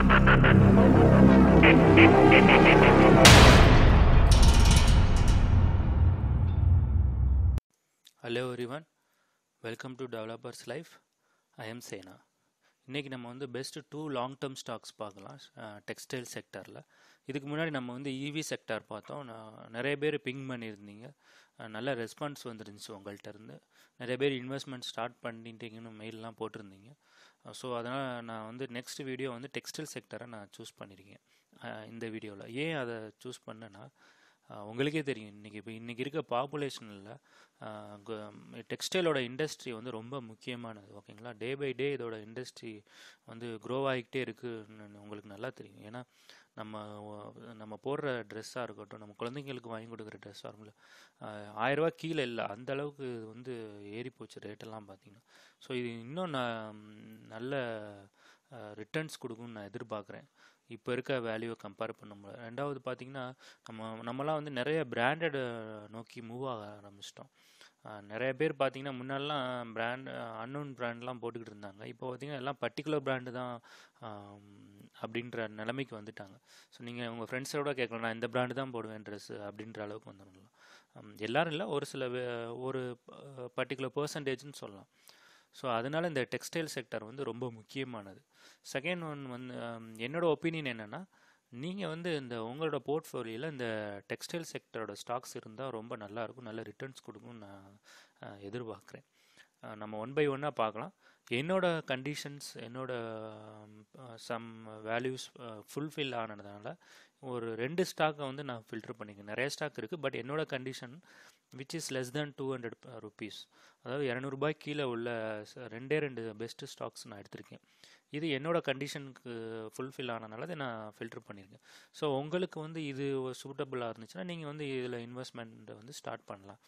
hello everyone welcome to developers life I am Sena இன்றைக்கி நம்ம வந்து best to long term stocks பார்க்கலாம் textile செக்டரில் இதுக்கு முன்னாடி நம்ம வந்து இவி e செக்டார் பார்த்தோம் நிறைய பேர் பிங் பண்ணியிருந்தீங்க நல்ல ரெஸ்பான்ஸ் வந்துருந்துச்சு உங்கள்கிட்ட இருந்து நிறைய பேர் இன்வெஸ்ட்மெண்ட் ஸ்டார்ட் பண்ணிட்டீங்கன்னு மெயிலெலாம் போட்டிருந்தீங்க ஸோ அதனால் நான் வந்து நெக்ஸ்ட் வீடியோ வந்து டெக்ஸ்டைல் செக்டரை நான் சூஸ் பண்ணியிருக்கேன் இந்த வீடியோவில் ஏன் அதை சூஸ் பண்ணேன்னா உங்களுக்கே தெரியும் இன்றைக்கி இப்போ இன்றைக்கி இருக்க பாப்புலேஷனில் டெக்ஸ்டைலோட இண்டஸ்ட்ரி வந்து ரொம்ப முக்கியமானது ஓகேங்களா டே பை டே இதோட இண்டஸ்ட்ரி வந்து க்ரோ ஆகிக்கிட்டே இருக்குதுன்னு உங்களுக்கு நல்லா தெரியும் ஏன்னா நம்ம நம்ம போடுற ட்ரெஸ்ஸாக இருக்கட்டும் நம்ம குழந்தைங்களுக்கு வாங்கி கொடுக்குற ட்ரெஸ்ஸாக இருக்கும்ல ஆயிரரூவா கீழே இல்லை அந்த அளவுக்கு இது வந்து ஏறி போச்சு ரேட்டெல்லாம் பார்த்தீங்கன்னா ஸோ இது இன்னும் நான் நல்ல ரிட்டர்ன்ஸ் கொடுக்கும்னு நான் எதிர்பார்க்குறேன் இப்போ இருக்க வேல்யூவை கம்பேர் பண்ண முடியல ரெண்டாவது பார்த்தீங்கன்னா நம்ம நம்மலாம் வந்து நிறைய பிராண்டட் நோக்கி மூவ் ஆக ஆரம்பிச்சிட்டோம் நிறைய பேர் பார்த்தீங்கன்னா முன்னெல்லாம் பிராண்ட் அன்னோன் பிராண்ட்லாம் போட்டுக்கிட்டு இருந்தாங்க இப்போ பார்த்தீங்கன்னா எல்லாம் பர்டிகுலர் பிராண்டு தான் அப்படின்ற நிலைமைக்கு வந்துட்டாங்க ஸோ நீங்கள் உங்கள் ஃப்ரெண்ட்ஸோட கேட்கலாம் நான் இந்த பிராண்டு தான் போடுவேன் ட்ரெஸ்ஸு அப்படின்ற அளவுக்கு வந்துடலாம் எல்லோரும் இல்லை ஒரு சில ஒரு பர்டிகுலர் பர்சன்டேஜ்னு சொல்லலாம் ஸோ அதனால் இந்த டெக்ஸ்டைல் செக்டர் வந்து ரொம்ப முக்கியமானது செகண்ட் ஒன் வந்து என்னோடய ஒப்பீனியன் என்னென்னா நீங்கள் வந்து இந்த உங்களோட போர்ட்ஃபோலியோவில் இந்த டெக்ஸ்டைல் செக்டரோட ஸ்டாக்ஸ் இருந்தால் ரொம்ப நல்லாயிருக்கும் நல்ல ரிட்டர்ன்ஸ் கொடுக்கும்னு நான் எதிர்பார்க்குறேன் நம்ம ஒன் பை ஒன்னாக பார்க்கலாம் என்னோடய கண்டிஷன்ஸ் என்னோடய சம் வேல்யூஸ் ஃபுல்ஃபில் ஆனதுனால ஒரு ரெண்டு ஸ்டாக்கை வந்து நான் ஃபில்டர் பண்ணிக்கேன் நிறைய ஸ்டாக் இருக்குது பட் என்னோட condition which is less than two hundred rupees அதாவது இரநூறுபாய் கீழே உள்ள ரெண்டே ரெண்டு பெஸ்ட்டு ஸ்டாக்ஸ் நான் எடுத்திருக்கேன் இது என்னோடய கண்டிஷனுக்கு ஃபுல்ஃபில் ஆனதுனால அதை நான் ஃபில்ட்ரு பண்ணியிருக்கேன் ஸோ உங்களுக்கு வந்து இது சூட்டபுளாக இருந்துச்சுன்னா நீங்கள் வந்து இதில் இன்வெஸ்ட்மெண்ட்டை வந்து ஸ்டார்ட் பண்ணலாம்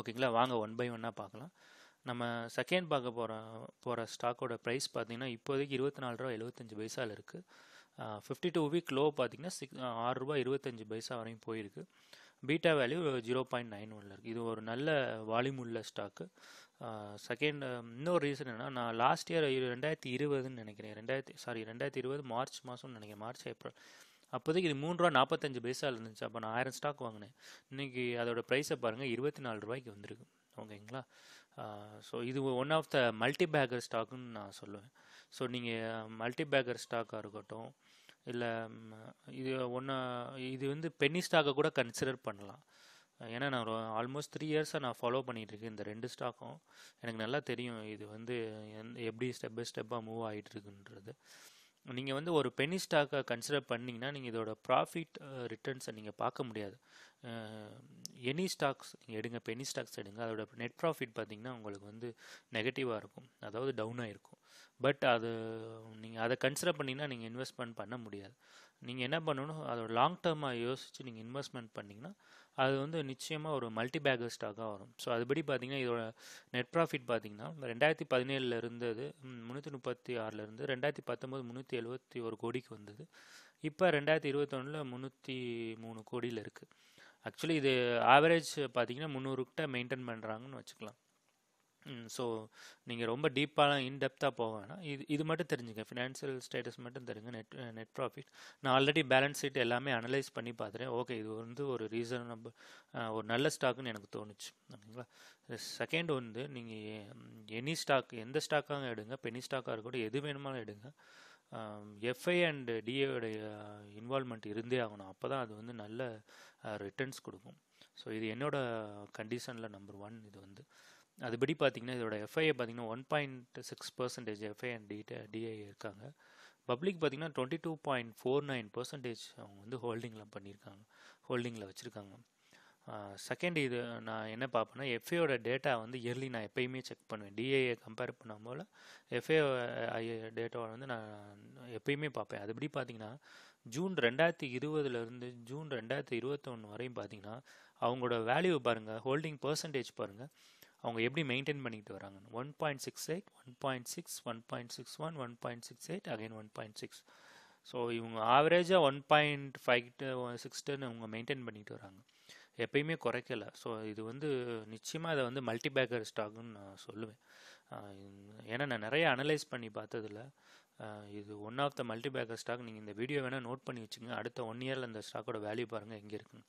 ஓகேங்களா வாங்க ஒன் பை ஒன்னாக பார்க்கலாம் நம்ம செகண்ட் பார்க்க போகிற போகிற ஸ்டாக்கோட ப்ரைஸ் பார்த்தீங்கன்னா இப்போதைக்கு இருபத்தி நாலு ரூபா எழுபத்தஞ்சு பைசாவில் இருக்குது ஃபிஃப்டி டூ வீக் லோ பார்த்திங்கன்னா சிக்ஸ் ஆறு ரூபா இருபத்தஞ்சு பைசா வரையும் போயிருக்கு beta value zero point nine ஒன்ல இருக்குது இது ஒரு நல்ல வால்யூம் உள்ள ஸ்டாக்கு செகண்ட் இன்னொரு ரீசன் என்ன நான் லாஸ்ட் இயர் ரெண்டாயிரத்தி இருபதுன்னு நினைக்கிறேன் ரெண்டாயிரத்தி சாரி ரெண்டாயிரத்தி இருபது மார்ச் மாதம்னு நினைக்கிறேன் மார்ச் ஏப்ரல் அப்போதைக்கு இது மூணு ரூபா நாற்பத்தஞ்சு பைசா இருந்துச்சு அப்போ நான் ஆயிரம் ஸ்டாக் வாங்கினேன் இன்றைக்கி அதோட ப்ரைஸை பாருங்கள் இருபத்தி நாலு ரூபாய்க்கு வந்திருக்கு ஓகேங்களா ஸோ இது one of the multibagger ஸ்டாக்குன்னு நான் சொல்லுவேன் ஸோ நீங்கள் மல்டி பேக்கர் ஸ்டாக்காக இருக்கட்டும் இல்லை இது ஒன்று இது வந்து பென்னி ஸ்டாக்கை கூட கன்சிடர் பண்ணலாம் ஏன்னா நான் ஆல்மோஸ்ட் த்ரீ இயர்ஸாக நான் ஃபாலோ பண்ணிகிட்ருக்கேன் இந்த ரெண்டு ஸ்டாக்கும் எனக்கு நல்லா தெரியும் இது வந்து எந் எப்படி ஸ்டெப் பை ஸ்டெப்பாக மூவ் ஆகிட்டுருக்குன்றது நீங்கள் வந்து ஒரு பெனி ஸ்டாக்கை கன்சிடர் பண்ணிங்கன்னா நீங்கள் இதோட ப்ராஃபிட் ரிட்டர்ன்ஸை நீங்கள் பார்க்க முடியாது எனி ஸ்டாக்ஸ் நீங்கள் எடுங்க பெனி ஸ்டாக்ஸ் எடுங்க அதோட நெட் ப்ராஃபிட் பார்த்திங்கன்னா உங்களுக்கு வந்து நெகட்டிவாக இருக்கும் அதாவது டவுனாக இருக்கும் பட் அது நீங்கள் அதை கன்சிடர் பண்ணிங்கன்னா நீங்கள் இன்வெஸ்ட்மெண்ட் பண்ண முடியாது நீங்கள் என்ன பண்ணணும் அதோட லாங் டேர்மாக யோசித்து நீங்கள் இன்வெஸ்ட்மெண்ட் பண்ணிங்கன்னா அது வந்து நிச்சயமாக ஒரு மல்டி பேக்கர் ஸ்டாக்காக வரும் ஸோ அதுபடி பார்த்தீங்கன்னா இதோட நெட் ப்ராஃபிட் பார்த்தீங்கன்னா ரெண்டாயிரத்தி பதினேழில் இருந்தது முந்நூற்றி முப்பத்தி ஆறிலிருந்து ரெண்டாயிரத்தி பத்தொம்போது முந்நூற்றி எழுபத்தி ஒரு கோடிக்கு வந்தது இப்போ ரெண்டாயிரத்தி இருபத்தொன்னில் முந்நூற்றி மூணு கோடியில் இருக்குது ஆக்சுவலி இது ஆவரேஜ் பார்த்தீங்கன்னா முந்நூறுக்கிட்ட மெயின்டைன் பண்ணுறாங்கன்னு வச்சுக்கலாம் ஸோ நீங்கள் ரொம்ப டீப்பாக இன்டெப்த்தாக போக வேணாம் இது இது மட்டும் தெரிஞ்சுங்க ஃபினான்ஷியல் ஸ்டேட்டஸ் மட்டும் தெரிஞ்சுங்க நெட் நெட் ப்ராஃபிட் நான் ஆல்ரெடி பேலன்ஸ் ஷீட் எல்லாமே அனலைஸ் பண்ணி பார்த்துட்டேன் ஓகே இது வந்து ஒரு ரீசனபிள் ஒரு நல்ல ஸ்டாக்குன்னு எனக்கு தோணுச்சு ஓகேங்களா செகண்ட் வந்து நீங்கள் எனி ஸ்டாக் எந்த ஸ்டாக்காக எடுங்க பெனி ஸ்டாக்காக இருக்கட்டும் எது வேணுமாலும் எடுங்க எஃப்ஐ அண்ட் டிஏடைய இன்வால்மெண்ட் இருந்தே ஆகணும் அப்போ தான் அது வந்து நல்ல ரிட்டர்ன்ஸ் கொடுக்கும் ஸோ இது என்னோடய கண்டிஷனில் நம்பர் ஒன் இது வந்து அதுபடி பார்த்திங்கன்னா இதோட எஃப்ஐஏ பார்த்திங்கன்னா one point six percentage FI and D DI இருக்காங்க பப்ளிக் பார்த்திங்கன்னா twenty two point four nine percentage அவங்க வந்து ஹோல்டிங்லாம் பண்ணியிருக்காங்க ஹோல்டிங்கில் வச்சுருக்காங்க செகண்ட் இது நான் என்ன பார்ப்பேன்னா எஃப்ஐயோட டேட்டா வந்து இயர்லி நான் எப்பயுமே செக் பண்ணுவேன் டிஏஏ கம்பேர் பண்ணும் போல் எஃப்ஏ டேட்டாவை வந்து நான் எப்பயுமே பார்ப்பேன் அதுபடி பார்த்தீங்கன்னா ஜூன் ரெண்டாயிரத்தி இருபதுலேருந்து ஜூன் ரெண்டாயிரத்தி இருபத்தொன்று வரையும் பார்த்தீங்கன்னா அவங்களோட வேல்யூ பாருங்கள் ஹோல்டிங் பர்சன்டேஜ் பாருங்கள் அவங்க எப்படி மெயின்டைன் பண்ணிக்கிட்டு வராங்கன்னு one point six eight one point six one point six one one point six eight again one point six so இவங்க ஆவரேஜாக one point five six ten இவங்க மெயின்டைன் பண்ணிட்டு வராங்க எப்பயுமே குறைக்கலை ஸோ இது வந்து நிச்சயமாக இதை வந்து மல்டிபேக்கர் ஸ்டாக்குன்னு நான் சொல்லுவேன் ஏன்னா நான் நிறைய அனலைஸ் பண்ணி பார்த்ததில் இது one of the multibagger stock நீங்கள் இந்த வீடியோ வேணால் நோட் பண்ணி வச்சுங்க அடுத்த ஒன் இயரில் இந்த ஸ்டாக்கோட வேல்யூ பாருங்கள் எங்கே இருக்குன்னு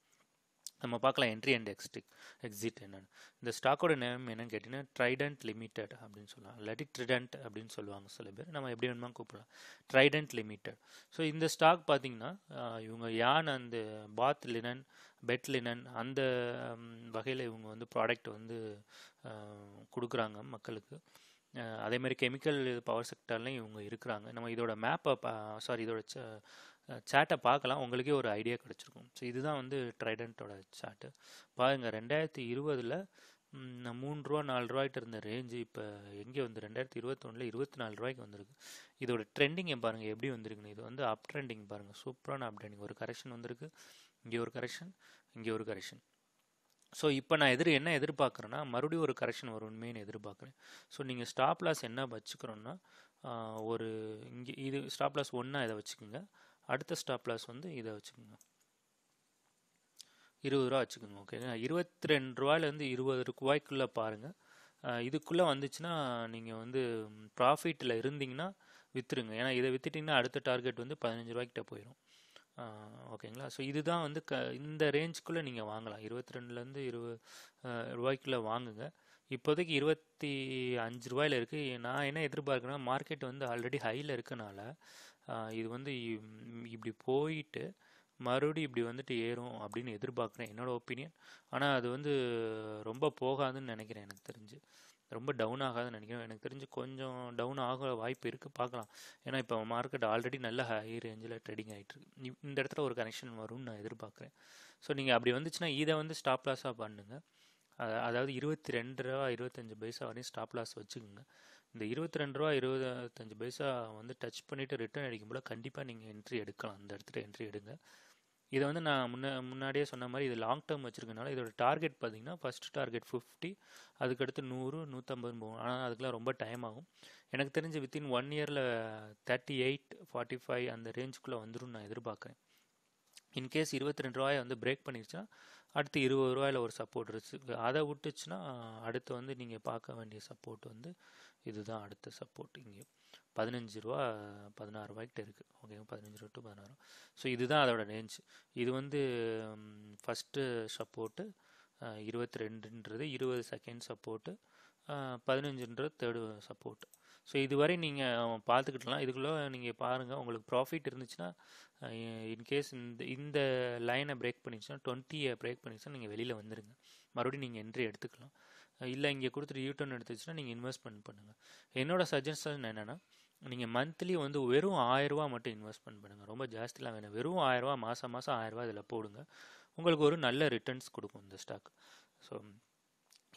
நம்ம பார்க்கலாம் என்ட்ரி அண்ட் எக்ஸ்டிக் எக்ஸிட் என்னென்னு இந்த ஸ்டாக்கோட நேம் என்னென்னு கேட்டிங்கன்னா ட்ரைடன்ட் லிமிடெட் அப்படின்னு சொல்லலாம் லட்டி ட்ரிடன்ட் அப்படின்னு சொல்லுவாங்க சில பேர் நம்ம எப்படி வேணுமா கூப்பிடலாம் ட்ரைடன்ட் லிமிடெட் ஸோ இந்த ஸ்டாக் பார்த்தீங்கன்னா இவங்க யான் அந்த பாத் லினன் பெட் லினன் அந்த வகையில் இவங்க வந்து ப்ராடக்ட் வந்து கொடுக்குறாங்க மக்களுக்கு மாதிரி கெமிக்கல் இது பவர் செக்டர்லையும் இவங்க இருக்கிறாங்க நம்ம இதோட மேப்பை சாரி இதோட சேட்டை பார்க்கலாம் உங்களுக்கே ஒரு ஐடியா கிடச்சிருக்கும் ஸோ இதுதான் வந்து ட்ரைடண்ட்டோட சேட்டு பாருங்கள் ரெண்டாயிரத்தி இருபதில் மூணு ரூபா நாலு ரூபாய்கிட்ட இருந்த ரேஞ்சு இப்போ எங்கே வந்து ரெண்டாயிரத்தி இருபத்தொன்னில் இருபத்தி நாலு ரூபாய்க்கு வந்திருக்கு இதோட ட்ரெண்டிங்கை பாருங்கள் எப்படி வந்திருக்குன்னு இது வந்து அப் ட்ரெண்டிங் பாருங்கள் சூப்பரான அப் ட்ரெண்டிங் ஒரு கரெக்ஷன் வந்திருக்கு இங்கே ஒரு கரெக்ஷன் இங்கே ஒரு கரெக்ஷன் ஸோ இப்போ நான் எதிர் என்ன எதிர்பார்க்குறேன்னா மறுபடியும் ஒரு கரெக்ஷன் வரும்னு எதிர்பார்க்குறேன் ஸோ நீங்கள் ஸ்டாப் லாஸ் என்ன வச்சுக்கிறோன்னா ஒரு இங்கே இது ஸ்டாப் லாஸ் ஒன்றா இதை வச்சுக்கோங்க அடுத்த ஸ்டாப் லாஸ் வந்து இதை வச்சுக்கோங்க இருபது ரூபா வச்சுக்கோங்க ஓகேங்க இருபத்தி ரெண்டு ரூபாயிலேருந்து இருபது ரூபாய்க்குள்ளே பாருங்கள் இதுக்குள்ளே வந்துச்சுன்னா நீங்கள் வந்து ப்ராஃபிட்டில் இருந்தீங்கன்னா விற்றுருங்க ஏன்னா இதை விற்றுட்டிங்கன்னா அடுத்த டார்கெட் வந்து பதினஞ்சு ரூபாய்க்கிட்ட போயிடும் ஓகேங்களா ஸோ இதுதான் வந்து க இந்த ரேஞ்சுக்குள்ளே நீங்கள் வாங்கலாம் இருபத்தி ரெண்டுலேருந்து இருபது ரூபாய்க்குள்ளே வாங்குங்க இப்போதைக்கு இருபத்தி அஞ்சு ரூபாயில் இருக்குது நான் என்ன எதிர்பார்க்குறேன்னா மார்க்கெட் வந்து ஆல்ரெடி ஹையில் இருக்கனால இது வந்து இப்படி போயிட்டு மறுபடியும் இப்படி வந்துட்டு ஏறும் அப்படின்னு எதிர்பார்க்குறேன் என்னோடய ஒப்பீனியன் ஆனால் அது வந்து ரொம்ப போகாதுன்னு நினைக்கிறேன் எனக்கு தெரிஞ்சு ரொம்ப டவுன் ஆகாதுன்னு நினைக்கிறேன் எனக்கு தெரிஞ்சு கொஞ்சம் டவுன் ஆக வாய்ப்பு இருக்குது பார்க்கலாம் ஏன்னா இப்போ மார்க்கெட் ஆல்ரெடி நல்ல ஹை ரேஞ்சில் ட்ரேடிங் இருக்கு இந்த இடத்துல ஒரு கனெக்ஷன் வரும்னு நான் எதிர்பார்க்குறேன் ஸோ நீங்கள் அப்படி வந்துச்சுன்னா இதை வந்து ஸ்டாப் லாஸாக பண்ணுங்க அதாவது இருபத்தி ரெண்டு ரூபா இருபத்தஞ்சி பைசா வரையும் ஸ்டாப் லாஸ் வச்சுக்கோங்க இந்த இருபத்தி ரெண்டு ரூபா இருபத்தஞ்சு பைசா வந்து டச் பண்ணிவிட்டு ரிட்டர்ன் அடிக்கும் போல் கண்டிப்பாக நீங்கள் என்ட்ரி எடுக்கலாம் இந்த இடத்துல என்ட்ரி எடுங்க இதை வந்து நான் முன்ன முன்னாடியே சொன்ன மாதிரி இது லாங் டேர்ம் வச்சுருக்கனால இதோட டார்கெட் பார்த்தீங்கன்னா ஃபஸ்ட் டார்கெட் ஃபிஃப்டி அதுக்கடுத்து நூறு நூற்றம்பது போகும் ஆனால் அதுக்கெலாம் ரொம்ப டைம் ஆகும் எனக்கு தெரிஞ்சு வித்தின் ஒன் இயரில் தேர்ட்டி எயிட் ஃபார்ட்டி ஃபைவ் அந்த ரேஞ்சுக்குள்ளே வந்துடும் நான் எதிர்பார்க்குறேன் இன்கேஸ் இருபத்தி ரெண்டு ரூபாயை வந்து பிரேக் பண்ணிருச்சுன்னா அடுத்து இருபது ரூபாயில் ஒரு சப்போர்ட் இருக்குது அதை விட்டுச்சுன்னா அடுத்து வந்து நீங்கள் பார்க்க வேண்டிய சப்போர்ட் வந்து இதுதான் அடுத்த சப்போர்ட் இங்கே பதினஞ்சு ரூபா பதினாறு ரூபாய்க்கிட்ட இருக்குது ஓகே பதினஞ்சு ரூபா டு பதினாறு ஸோ இதுதான் அதோட ரேஞ்ச் இது வந்து ஃபஸ்ட்டு சப்போர்ட்டு இருபத்தி ரெண்டுன்றது இருபது செகண்ட் சப்போர்ட்டு பதினஞ்சுன்றது தேர்டு சப்போர்ட் ஸோ இதுவரை நீங்கள் பார்த்துக்கிட்டலாம் இதுக்குள்ளே நீங்கள் பாருங்கள் உங்களுக்கு ப்ராஃபிட் இருந்துச்சுன்னா இன்கேஸ் இந்த இந்த லைனை பிரேக் பண்ணிச்சுன்னா டுவெண்ட்டியை பிரேக் பண்ணிச்சுன்னா நீங்கள் வெளியில் வந்துடுங்க மறுபடியும் நீங்கள் என்ட்ரி எடுத்துக்கலாம் இல்லை இங்கே கொடுத்துட்டு யூட்டர்ன் எடுத்துச்சுன்னா நீங்கள் இன்வெஸ்ட்மெண்ட் பண்ணுங்கள் என்னோட சஜஷன் என்னென்னா நீங்கள் மந்த்லி வந்து வெறும் ஆயிரரூவா மட்டும் இன்வெஸ்ட்மெண்ட் பண்ணுங்கள் ரொம்ப ஜாஸ்திலாம் வேணும் வெறும் ஆயிரரூவா மாதம் மாதம் ஆயிரரூவா இதில் போடுங்க உங்களுக்கு ஒரு நல்ல ரிட்டர்ன்ஸ் கொடுக்கும் இந்த ஸ்டாக் ஸோ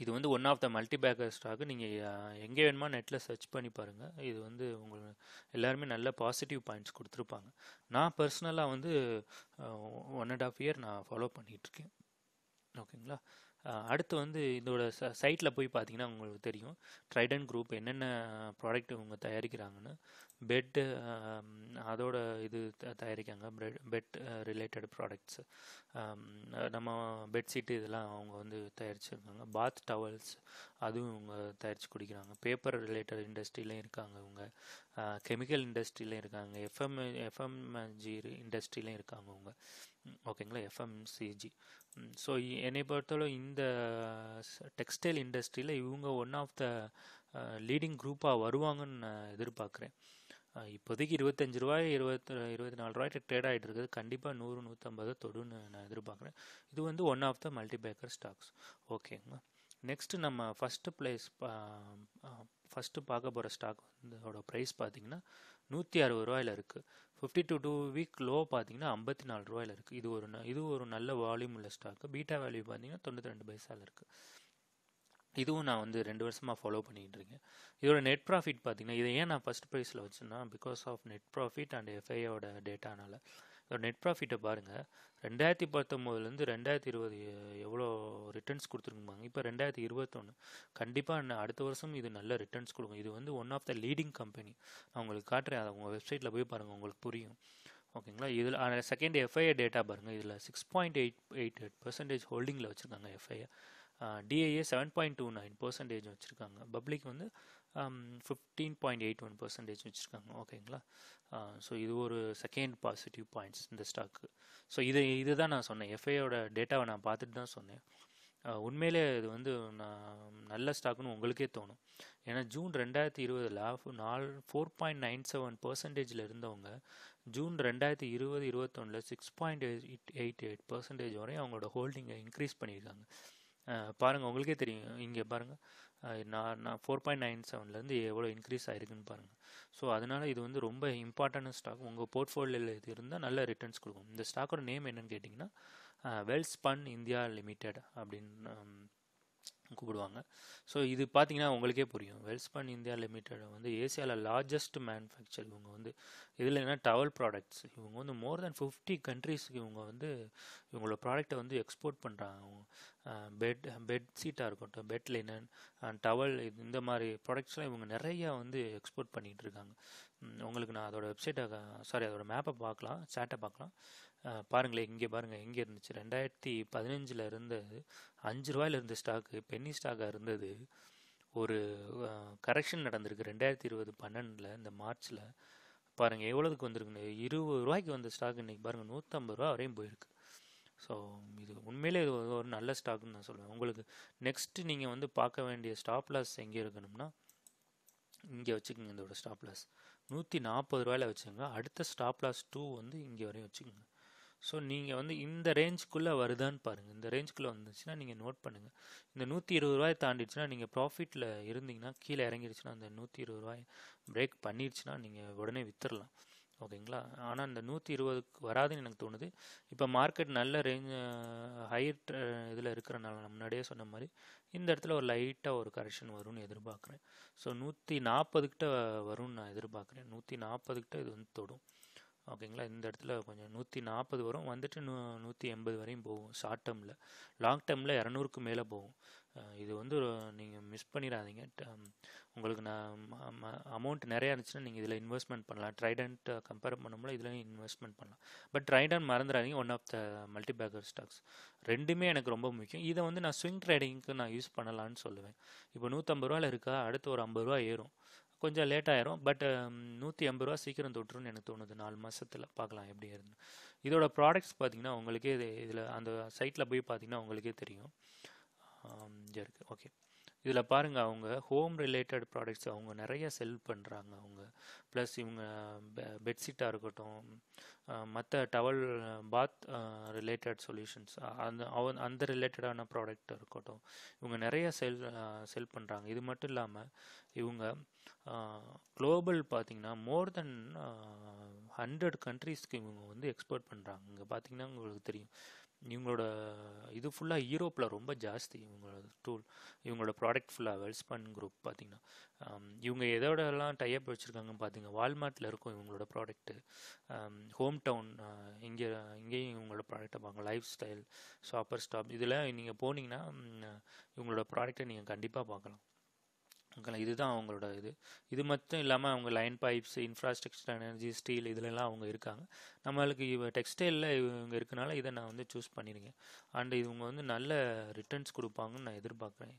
இது வந்து one of the multibagger ஸ்டாக்கு நீங்கள் எங்கே வேணுமா நெட்டில் சர்ச் பண்ணி பாருங்கள் இது வந்து உங்களுக்கு எல்லாருமே நல்ல பாசிட்டிவ் பாயிண்ட்ஸ் கொடுத்துருப்பாங்க நான் பர்சனலாக வந்து ஒன் அண்ட் ஆஃப் இயர் நான் ஃபாலோ பண்ணிகிட்ருக்கேன் ஓகேங்களா அடுத்து வந்து இதோட ச சைட்டில் போய் பார்த்தீங்கன்னா உங்களுக்கு தெரியும் ட்ரைடன் குரூப் என்னென்ன ப்ராடக்ட் இவங்க தயாரிக்கிறாங்கன்னு பெட்டு அதோட இது தயாரிக்காங்க பெட் பெட் ரிலேட்டட் ப்ராடக்ட்ஸ் நம்ம பெட்ஷீட்டு இதெல்லாம் அவங்க வந்து தயாரிச்சிருக்காங்க பாத் டவல்ஸ் அதுவும் இவங்க தயாரித்து குடிக்கிறாங்க பேப்பர் ரிலேட்டட் இண்டஸ்ட்ரியிலையும் இருக்காங்க இவங்க கெமிக்கல் இண்டஸ்ட்ரியிலையும் இருக்காங்க எஃப்எம் எஃப்எம்ஜி இண்டஸ்ட்ரிலையும் இருக்காங்க அவங்க ஓகேங்களா எஃப்எம்சிஜி ஸோ என்னை பொறுத்தளவு இந்த டெக்ஸ்டைல் இண்டஸ்ட்ரியில் இவங்க ஒன் ஆஃப் த லீடிங் குரூப்பாக வருவாங்கன்னு நான் எதிர்பார்க்குறேன் இப்போதைக்கு இருபத்தஞ்சு ரூபாய் இருபத்தி இருபத்தி நாலு ரூபாய்க்கு ட்ரேட் ஆகிட்டு இருக்குது கண்டிப்பாக நூறு நூற்றம்பது தொடுன்னு நான் எதிர்பார்க்குறேன் இது வந்து one of the multibagger stocks ஓகேங்களா நெக்ஸ்ட் நம்ம ஃபஸ்ட்டு ப்ளேஸ் ஃபஸ்ட்டு பார்க்க போகிற ஸ்டாக் இதோட ப்ரைஸ் பார்த்திங்கன்னா நூற்றி அறுபது ரூபாயில் இருக்குது fifty two two week low பார்த்தீங்கன்னா ஐம்பத்தி நாலு ரூபாயில் இருக்குது இது ஒரு இது ஒரு நல்ல வால்யூம் உள்ள ஸ்டாக்கு பீட்டா வேல்யூ பார்த்தீங்கன்னா தொண்ணூற்றி ரெண்டு பைசாவில் இருக்குது இதுவும் நான் வந்து ரெண்டு வருஷமாக ஃபாலோ பண்ணிகிட்டு இருக்கேன் இதோட நெட் ப்ராஃபிட் பார்த்தீங்கன்னா இதை ஏன் நான் ஃபஸ்ட் ப்ரைஸில் வச்சேன்னா because of net profit and எஃப்ஐயோட டேட்டானால அதோட நெட் ப்ராஃபிட்டை பாருங்கள் ரெண்டாயிரத்தி பத்தொம்போதுலேருந்து ரெண்டாயிரத்தி இருபது எவ்வளோ ரிட்டர்ன்ஸ் கொடுத்துருக்குமாங்க இப்போ ரெண்டாயிரத்தி இருபத்தொன்று கண்டிப்பாக அடுத்த வருஷம் இது நல்ல ரிட்டர்ன்ஸ் கொடுக்கும் இது வந்து one of the leading company நான் உங்களுக்கு காட்டுறேன் அதை உங்கள் வெப்சைட்டில் போய் பாருங்கள் உங்களுக்கு புரியும் ஓகேங்களா இதில் செகண்ட் எஃப்ஐஏ டேட்டா பாருங்கள் இதில் six point eight eight eight percentage ஹோல்டிங்கில் வச்சுருக்காங்க FIA DIA seven point two nine percentage வச்சுருக்காங்க பப்ளிக் வந்து fifteen point eight one percentage வச்சுருக்காங்க ஓகேங்களா ஸோ இது ஒரு செகண்ட் பாசிட்டிவ் பாயிண்ட்ஸ் இந்த ஸ்டாக்கு ஸோ இது இது தான் நான் சொன்னேன் எஃப்ஐயோட டேட்டாவை நான் பார்த்துட்டு தான் சொன்னேன் uh, உண்மையிலே இது வந்து நான் நல்ல ஸ்டாக்குன்னு உங்களுக்கே தோணும் ஏன்னா ஜூன் ரெண்டாயிரத்தி இருபதில் நாலு ஃபோர் பாயிண்ட் நைன் செவன் பர்சன்டேஜில் இருந்தவங்க ஜூன் ரெண்டாயிரத்தி இருபது இருபத்தொன்னில் six point eight eight eight percentage வரையும் அவங்களோட ஹோல்டிங்கை இன்க்ரீஸ் பண்ணியிருக்காங்க uh, பாருங்கள் உங்களுக்கே தெரியும் இங்கே பாருங்கள் நான் நான் ஃபோர் பாயிண்ட் நைன் செவன்லேருந்து எவ்வளோ இன்க்ரீஸ் ஆயிருக்குன்னு பாருங்கள் ஸோ அதனால் இது வந்து ரொம்ப இம்பார்ட்டன்ட் ஸ்டாக் உங்கள் போர்ட்ஃபோலியோவில் இது இருந்தால் நல்ல ரிட்டர்ன்ஸ் கொடுக்கும் இந்த ஸ்டாக்கோட நேம் என்னன்னு கேட்டிங்கன்னா வெல்ஸ் பன் இந்தியா லிமிடெட் அப்படின்னு கூப்பிடுவாங்க ஸோ இது பார்த்தீங்கன்னா உங்களுக்கே புரியும் வெல்ஸ்பன் இந்தியா லிமிடெட் வந்து ஏசியாவில் லார்ஜஸ்ட் மேனுஃபேக்சர் இவங்க வந்து இதில் என்ன டவல் ப்ராடக்ட்ஸ் இவங்க வந்து மோர் தென் ஃபிஃப்டி கண்ட்ரீஸ்க்கு இவங்க வந்து இவங்களோட ப்ராடக்ட்டை வந்து எக்ஸ்போர்ட் பண்ணுறாங்க பெட் பெட் சீட்டாக இருக்கட்டும் பெட் லினன் டவல் இந்த மாதிரி ப்ராடக்ட்ஸ்லாம் இவங்க நிறையா வந்து எக்ஸ்போர்ட் பண்ணிகிட்டு இருக்காங்க உங்களுக்கு நான் அதோட வெப்சைட்டை சாரி அதோட மேப்பை பார்க்கலாம் சேட்டை பார்க்கலாம் பாருங்களேன் இங்கே பாருங்கள் எங்கே இருந்துச்சு ரெண்டாயிரத்தி பதினஞ்சில் இருந்த அஞ்சு ரூபாயில் இருந்த ஸ்டாக்கு பென்னி ஸ்டாக்காக இருந்தது ஒரு கரெக்ஷன் நடந்திருக்கு ரெண்டாயிரத்தி இருபது பன்னெண்டில் இந்த மார்ச்சில் பாருங்கள் எவ்வளோதுக்கு வந்திருக்குன்னு இருபது ரூபாய்க்கு வந்த ஸ்டாக் இன்றைக்கி பாருங்கள் நூற்றம்பது ரூபா வரையும் போயிருக்கு ஸோ இது உண்மையிலே இது ஒரு நல்ல ஸ்டாக்னு நான் சொல்லுவேன் உங்களுக்கு நெக்ஸ்ட்டு நீங்கள் வந்து பார்க்க வேண்டிய ஸ்டாப் லாஸ் எங்கே இருக்கணும்னா இங்கே வச்சுக்கோங்க இதோட ஸ்டாப் லாஸ் நூற்றி நாற்பது ரூபாயில் வச்சுக்கோங்க அடுத்த ஸ்டாப் லாஸ் டூ வந்து இங்கே வரையும் வச்சுக்கோங்க ஸோ நீங்கள் வந்து இந்த ரேஞ்சுக்குள்ளே வருதான்னு பாருங்கள் இந்த ரேஞ்சுக்குள்ளே வந்துச்சுன்னா நீங்கள் நோட் பண்ணுங்கள் இந்த நூற்றி இருபது ரூபாய் தாண்டிடுச்சுன்னா நீங்கள் ப்ராஃபிட்டில் இருந்தீங்கன்னா கீழே இறங்கிடுச்சுன்னா அந்த நூற்றி இருபது ரூபாய் பிரேக் பண்ணிடுச்சுன்னா நீங்கள் உடனே விற்றுடலாம் ஓகேங்களா ஆனால் இந்த நூற்றி இருபதுக்கு வராதுன்னு எனக்கு தோணுது இப்போ மார்க்கெட் நல்ல ரேஞ்ச் ஹைட் இதில் இருக்கிறனால முன்னாடியே சொன்ன மாதிரி இந்த இடத்துல ஒரு லைட்டாக ஒரு கரெக்ஷன் வரும்னு எதிர்பார்க்குறேன் ஸோ நூற்றி நாற்பதுக்கிட்ட வரும்னு நான் எதிர்பார்க்குறேன் நூற்றி நாற்பதுக்கிட்ட இது வந்து தொடும் ஓகேங்களா இந்த இடத்துல கொஞ்சம் நூற்றி நாற்பது வரும் வந்துட்டு நூ நூற்றி எண்பது வரையும் போகும் ஷார்ட் டேர்மில் லாங் டேர்மில் இரநூறுக்கு மேலே போகும் இது வந்து நீங்கள் மிஸ் பண்ணிடாதீங்க உங்களுக்கு நான் அமௌண்ட் நிறையா இருந்துச்சுன்னா நீங்கள் இதில் இன்வெஸ்ட்மெண்ட் பண்ணலாம் ட்ரைடன்ட் கம்பேர் பண்ணும்போது இதில் இன்வெஸ்ட்மெண்ட் பண்ணலாம் பட் ட்ரைடன் மறந்துடாதீங்க one of the multibagger stocks ரெண்டுமே எனக்கு ரொம்ப முக்கியம் இதை வந்து நான் ஸ்விங் ட்ரேடிங்க்கு நான் யூஸ் பண்ணலான்னு சொல்லுவேன் இப்போ நூற்றம்பது ரூபாயில் இருக்கா அடுத்து ஒரு ஐம்பது ரூபா ஏறும் கொஞ்சம் லேட் ஆயிரும் பட் நூற்றி ஐம்பது ரூபா சீக்கிரம் தொட்டுருன்னு எனக்கு தோணுது நாலு மாதத்தில் பார்க்கலாம் எப்படி இருந்து இதோட ப்ராடக்ட்ஸ் பார்த்தீங்கன்னா உங்களுக்கே இது இதில் அந்த சைட்டில் போய் பார்த்தீங்கன்னா உங்களுக்கே தெரியும் இருக்குது ஓகே இதில் பாருங்கள் அவங்க ஹோம் ரிலேட்டட் ப்ராடக்ட்ஸ் அவங்க நிறைய செல் பண்ணுறாங்க அவங்க ப்ளஸ் இவங்க பெட்ஷீட்டாக இருக்கட்டும் மற்ற டவல் பாத் ரிலேட்டட் சொல்யூஷன்ஸ் அந்த அவன் அந்த ரிலேட்டடான ப்ராடக்ட் இருக்கட்டும் இவங்க நிறைய செல் செல் பண்ணுறாங்க இது மட்டும் இல்லாமல் இவங்க குளோபல் பார்த்திங்கன்னா மோர் தென் ஹண்ட்ரட் கண்ட்ரீஸ்க்கு இவங்க வந்து எக்ஸ்போர்ட் பண்ணுறாங்க இங்கே பார்த்திங்கன்னா உங்களுக்கு தெரியும் இவங்களோட இது ஃபுல்லாக ஈரோப்பில் ரொம்ப ஜாஸ்தி இவங்களோட டூல் இவங்களோட ப்ராடக்ட் ஃபுல்லாக வெல்ஸ்பன் குரூப் பார்த்திங்கன்னா இவங்க எதோடலாம் டைப் வச்சுருக்காங்கன்னு பார்த்திங்க வால்மார்ட்டில் இருக்கும் இவங்களோட ப்ராடக்ட்டு ஹோம் டவுன் இங்கே இங்கேயும் இவங்களோட ப்ராடக்ட்டை பார்க்கலாம் லைஃப் ஸ்டைல் ஷாப்பர் ஸ்டாப் இதில் நீங்கள் போனீங்கன்னா இவங்களோட ப்ராடக்ட்டை நீங்கள் கண்டிப்பாக பார்க்கலாம் இதுதான் அவங்களோட இது இது மட்டும் இல்லாமல் அவங்க line pipes infrastructure energy steel இதுலலாம் அவங்க இருக்காங்க நம்மளுக்கு இவ டெக்ஸ்டைலில் இவங்க இருக்கனால இதை நான் வந்து சூஸ் பண்ணியிருக்கேன் அண்ட் இவங்க வந்து நல்ல ரிட்டர்ன்ஸ் கொடுப்பாங்கன்னு நான் எதிர்பார்க்குறேன்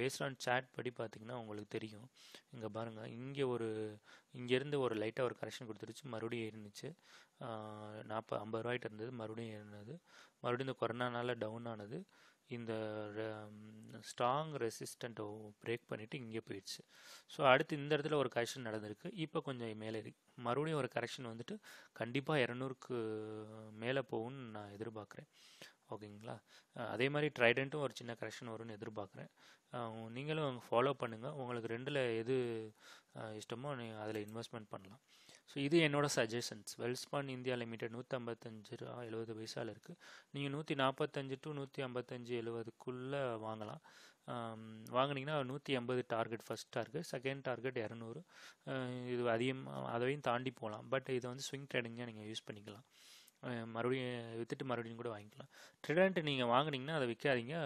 பேஸ்ட் ஆன் சேட் படி பார்த்திங்கன்னா உங்களுக்கு தெரியும் இங்கே பாருங்கள் இங்கே ஒரு இங்கேருந்து ஒரு லைட்டாக ஒரு கரெக்ஷன் கொடுத்துருச்சு மறுபடியும் இருந்துச்சு நாற்பது ஐம்பது ரூபாய்ட்டு இருந்தது மறுபடியும் இருந்தது மறுபடியும் இந்த கொரோனானால டவுன் ஆனது இந்த ஸ்ட்ராங் ரெசிஸ்டண்ட்டை பிரேக் பண்ணிவிட்டு இங்கே போயிடுச்சு ஸோ அடுத்து இந்த இடத்துல ஒரு கரெக்ஷன் நடந்திருக்கு இப்போ கொஞ்சம் மேலே இருக்குது மறுபடியும் ஒரு கரெக்ஷன் வந்துட்டு கண்டிப்பாக இரநூறுக்கு மேலே போகும்னு நான் எதிர்பார்க்குறேன் ஓகேங்களா அதே மாதிரி ட்ரைடென்ட்டும் ஒரு சின்ன கரெக்ஷன் வரும்னு எதிர்பார்க்குறேன் நீங்களும் ஃபாலோ பண்ணுங்கள் உங்களுக்கு ரெண்டில் எது இஷ்டமோ நீங்கள் அதில் இன்வெஸ்ட்மெண்ட் பண்ணலாம் ஸோ இது என்னோடய சஜஷன்ஸ் வெல்ஸ்பான் இந்தியா லிமிடெட் நூற்றம்பத்தஞ்சு ரூபா எழுபது பைசாவில் இருக்குது நீங்கள் நூற்றி நாற்பத்தஞ்சு டு நூற்றி ஐம்பத்தஞ்சு எழுபதுக்குள்ளே வாங்கலாம் வாங்கினீங்கன்னா நூற்றி ஐம்பது target first target second target இரநூறு இது அதிகம் அதையும் தாண்டி போகலாம் பட் இதை வந்து ஸ்விங் ட்ரேடிங்காக நீங்கள் யூஸ் பண்ணிக்கலாம் மறுபடியும் விற்றுட்டு மறுபடியும் கூட வாங்கிக்கலாம் ட்ரிடண்ட் நீங்கள் வாங்கினீங்கன்னா அதை விற்காதீங்க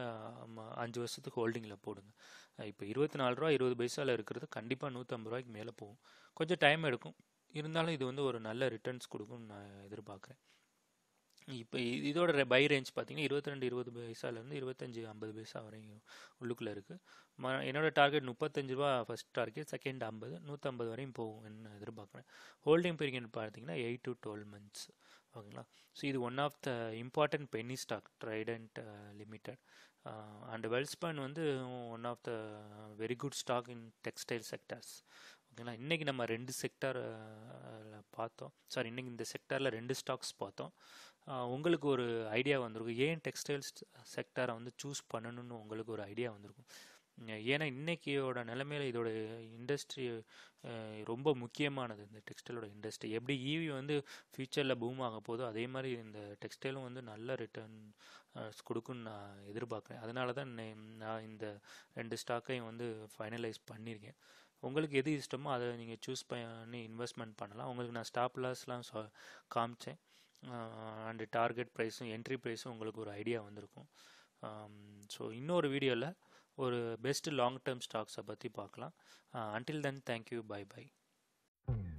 அஞ்சு வருஷத்துக்கு ஹோல்டிங்கில் போடுங்க இப்போ இருபத்தி நாலு ரூபா இருபது பைசாவில் இருக்கிறது கண்டிப்பாக நூற்றம்பது ரூபாய்க்கு மேலே போகும் கொஞ்சம் டைம் எடுக்கும் இருந்தாலும் இது வந்து ஒரு நல்ல ரிட்டர்ன்ஸ் கொடுக்கும்னு நான் எதிர்பார்க்குறேன் இப்போ இதோட பை ரேஞ்ச் பார்த்தீங்கன்னா இருபத்தி ரெண்டு இருபது பைசாலேருந்து இருபத்தஞ்சி ஐம்பது பைசா வரையும் உள்ளுக்குள்ளே இருக்குது ம என்னோடய டார்கெட் முப்பத்தஞ்சு ரூபா ஃபஸ்ட் டார்கெட் செகண்ட் ஐம்பது நூற்றம்பது வரையும் போகும் என்ன எதிர்பார்க்குறேன் ஹோல்டிங் பீரியட் பார்த்தீங்கன்னா எயிட் டு டுவெல் மந்த்ஸ் ஓகேங்களா ஸோ இது one of the important penny stock Trident limited and Welspun வந்து one of the very good stock in textile sectors ஓகேங்களா இன்றைக்கி நம்ம ரெண்டு செக்டார் பார்த்தோம் சாரி இன்றைக்கி இந்த செக்டாரில் ரெண்டு ஸ்டாக்ஸ் பார்த்தோம் உங்களுக்கு ஒரு ஐடியா வந்திருக்கும் ஏன் டெக்ஸ்டைல்ஸ் செக்டாரை வந்து சூஸ் பண்ணணும்னு உங்களுக்கு ஒரு ஐடியா வந்திருக்கும் ஏன்னா இன்றைக்கியோட நிலைமையில் இதோட இண்டஸ்ட்ரி ரொம்ப முக்கியமானது இந்த டெக்ஸ்டைலோட இண்டஸ்ட்ரி எப்படி ஈவி e வந்து ஃப்யூச்சரில் பூம் ஆக போதோ அதே மாதிரி இந்த டெக்ஸ்டைலும் வந்து நல்ல ரிட்டர்ன்ஸ் கொடுக்குன்னு நான் எதிர்பார்க்குறேன் அதனால தான் நான் இந்த ரெண்டு ஸ்டாக்கையும் வந்து ஃபைனலைஸ் பண்ணியிருக்கேன் உங்களுக்கு எது இஷ்டமோ அதை நீங்கள் சூஸ் பண்ணி இன்வெஸ்ட்மெண்ட் பண்ணலாம் உங்களுக்கு நான் ஸ்டாப் லாஸ்லாம் காமிச்சேன் அண்டு டார்கெட் ப்ரைஸும் என்ட்ரி ப்ரைஸும் உங்களுக்கு ஒரு ஐடியா வந்திருக்கும் ஸோ இன்னொரு வீடியோவில் ஒரு பெஸ்ட்டு லாங் டேர்ம் ஸ்டாக்ஸை பற்றி பார்க்கலாம் until then thank you bye by